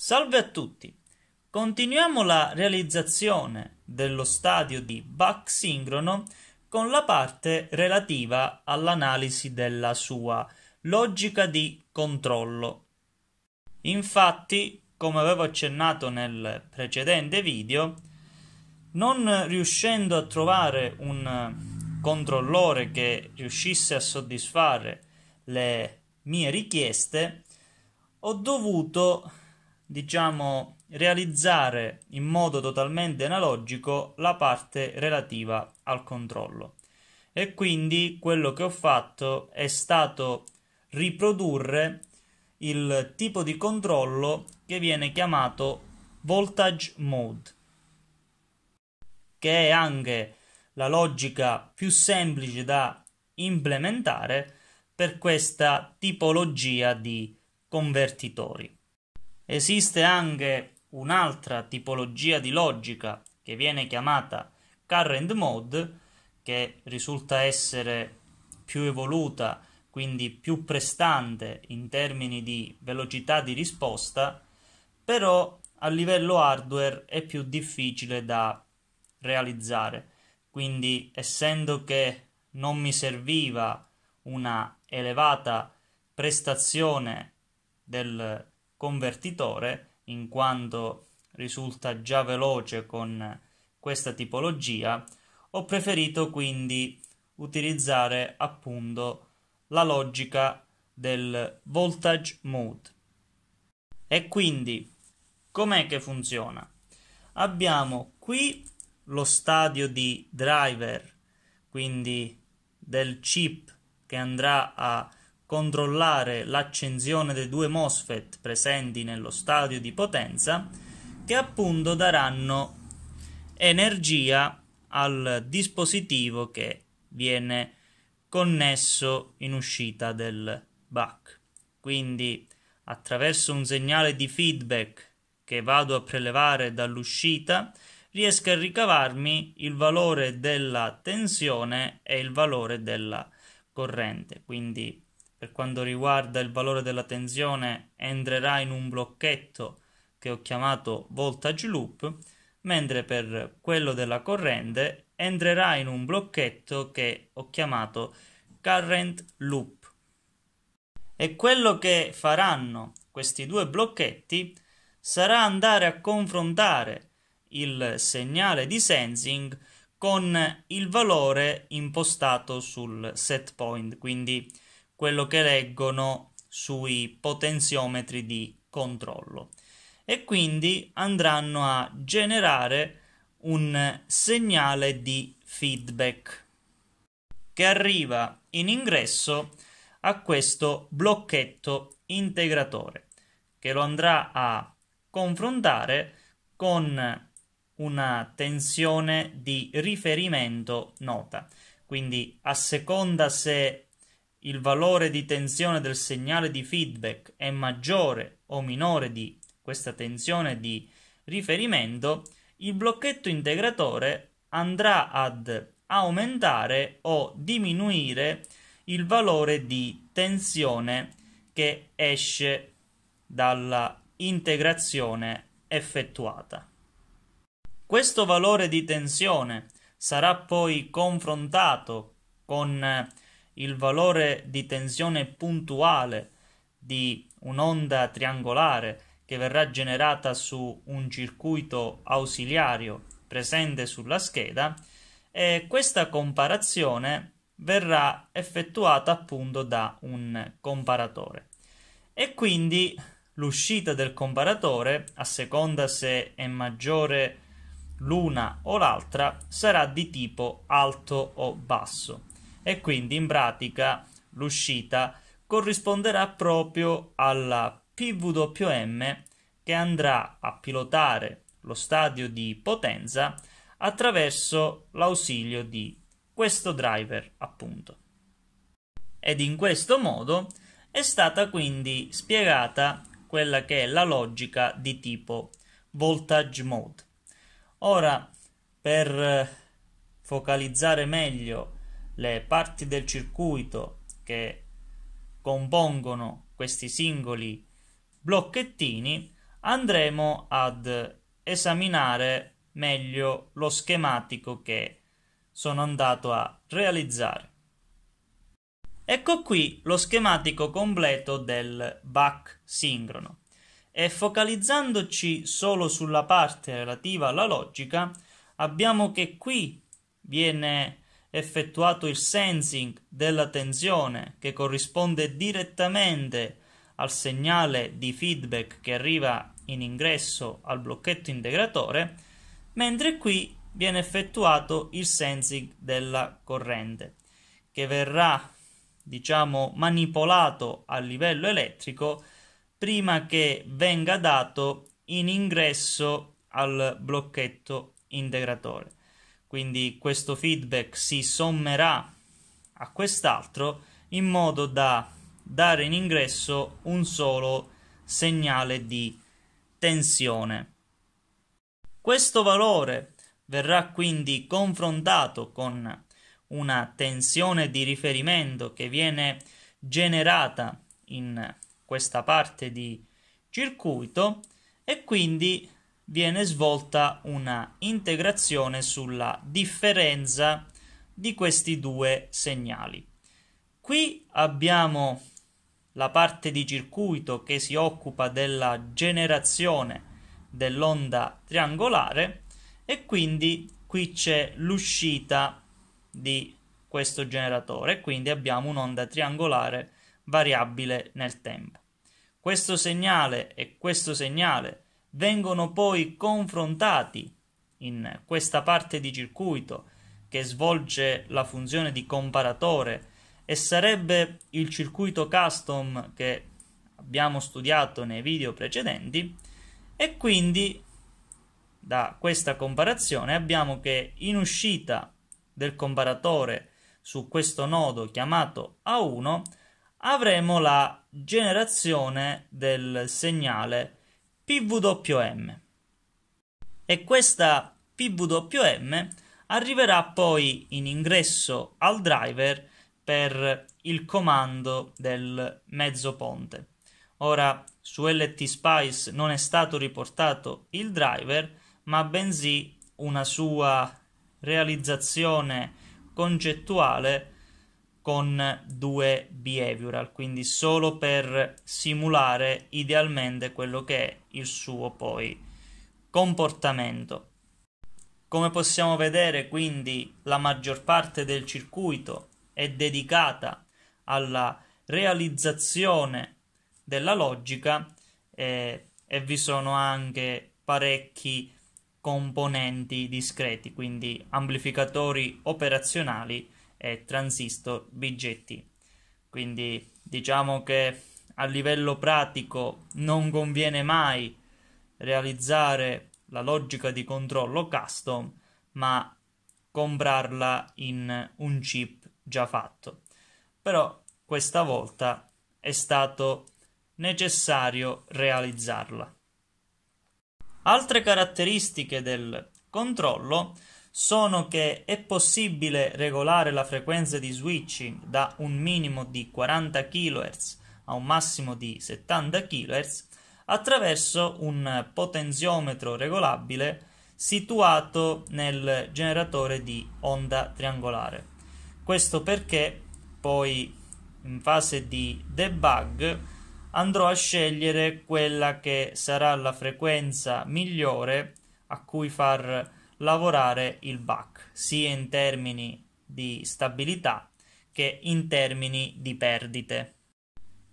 Salve a tutti! Continuiamo la realizzazione dello stadio di Bach sincrono con la parte relativa all'analisi della sua logica di controllo. Infatti, come avevo accennato nel precedente video, non riuscendo a trovare un controllore che riuscisse a soddisfare le mie richieste, ho dovuto diciamo, realizzare in modo totalmente analogico la parte relativa al controllo. E quindi quello che ho fatto è stato riprodurre il tipo di controllo che viene chiamato voltage mode, che è anche la logica più semplice da implementare per questa tipologia di convertitori. Esiste anche un'altra tipologia di logica che viene chiamata current mode, che risulta essere più evoluta, quindi più prestante in termini di velocità di risposta, però a livello hardware è più difficile da realizzare. Quindi, essendo che non mi serviva una elevata prestazione del convertitore, in quanto risulta già veloce con questa tipologia, ho preferito quindi utilizzare appunto la logica del voltage mode. E quindi com'è che funziona? Abbiamo qui lo stadio di driver, quindi del chip che andrà a controllare l'accensione dei due MOSFET presenti nello stadio di potenza che appunto daranno energia al dispositivo che viene connesso in uscita del BAC. Quindi attraverso un segnale di feedback che vado a prelevare dall'uscita riesco a ricavarmi il valore della tensione e il valore della corrente. Quindi per quanto riguarda il valore della tensione entrerà in un blocchetto che ho chiamato voltage loop mentre per quello della corrente entrerà in un blocchetto che ho chiamato current loop e quello che faranno questi due blocchetti sarà andare a confrontare il segnale di sensing con il valore impostato sul set point quindi quello che leggono sui potenziometri di controllo e quindi andranno a generare un segnale di feedback che arriva in ingresso a questo blocchetto integratore che lo andrà a confrontare con una tensione di riferimento nota quindi a seconda se il valore di tensione del segnale di feedback è maggiore o minore di questa tensione di riferimento, il blocchetto integratore andrà ad aumentare o diminuire il valore di tensione che esce dalla integrazione effettuata. Questo valore di tensione sarà poi confrontato con il valore di tensione puntuale di un'onda triangolare che verrà generata su un circuito ausiliario presente sulla scheda e questa comparazione verrà effettuata appunto da un comparatore e quindi l'uscita del comparatore a seconda se è maggiore l'una o l'altra sarà di tipo alto o basso e quindi in pratica l'uscita corrisponderà proprio alla PWM che andrà a pilotare lo stadio di potenza attraverso l'ausilio di questo driver appunto. Ed in questo modo è stata quindi spiegata quella che è la logica di tipo voltage mode. Ora per focalizzare meglio le parti del circuito che compongono questi singoli blocchettini, andremo ad esaminare meglio lo schematico che sono andato a realizzare. Ecco qui lo schematico completo del back sincrono e focalizzandoci solo sulla parte relativa alla logica abbiamo che qui viene effettuato il sensing della tensione che corrisponde direttamente al segnale di feedback che arriva in ingresso al blocchetto integratore, mentre qui viene effettuato il sensing della corrente che verrà diciamo manipolato a livello elettrico prima che venga dato in ingresso al blocchetto integratore. Quindi questo feedback si sommerà a quest'altro in modo da dare in ingresso un solo segnale di tensione. Questo valore verrà quindi confrontato con una tensione di riferimento che viene generata in questa parte di circuito e quindi viene svolta una integrazione sulla differenza di questi due segnali. Qui abbiamo la parte di circuito che si occupa della generazione dell'onda triangolare e quindi qui c'è l'uscita di questo generatore, quindi abbiamo un'onda triangolare variabile nel tempo. Questo segnale e questo segnale vengono poi confrontati in questa parte di circuito che svolge la funzione di comparatore e sarebbe il circuito custom che abbiamo studiato nei video precedenti e quindi da questa comparazione abbiamo che in uscita del comparatore su questo nodo chiamato A1 avremo la generazione del segnale PWM. E questa PWM arriverà poi in ingresso al driver per il comando del mezzo ponte. Ora su LTSpice non è stato riportato il driver, ma bensì una sua realizzazione concettuale con due behavioral, quindi solo per simulare idealmente quello che è il suo poi comportamento. Come possiamo vedere, quindi la maggior parte del circuito è dedicata alla realizzazione della logica eh, e vi sono anche parecchi componenti discreti, quindi amplificatori operazionali e transistor BGT. Quindi diciamo che a livello pratico non conviene mai realizzare la logica di controllo custom, ma comprarla in un chip già fatto. Però questa volta è stato necessario realizzarla. Altre caratteristiche del controllo sono che è possibile regolare la frequenza di switching da un minimo di 40 kHz a un massimo di 70 kHz attraverso un potenziometro regolabile situato nel generatore di onda triangolare. Questo perché poi in fase di debug andrò a scegliere quella che sarà la frequenza migliore a cui far lavorare il BAC, sia in termini di stabilità che in termini di perdite.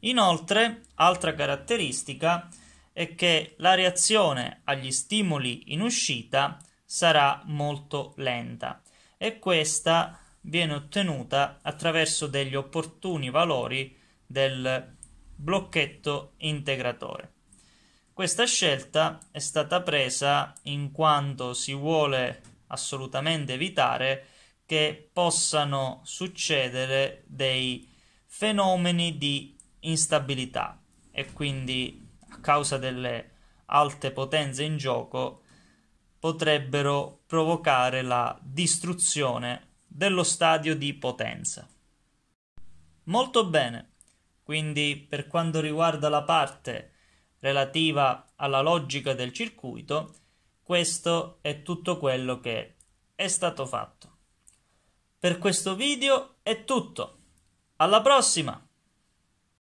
Inoltre, altra caratteristica è che la reazione agli stimoli in uscita sarà molto lenta e questa viene ottenuta attraverso degli opportuni valori del blocchetto integratore. Questa scelta è stata presa in quanto si vuole assolutamente evitare che possano succedere dei fenomeni di instabilità e quindi a causa delle alte potenze in gioco potrebbero provocare la distruzione dello stadio di potenza. Molto bene, quindi per quanto riguarda la parte relativa alla logica del circuito, questo è tutto quello che è stato fatto. Per questo video è tutto. Alla prossima!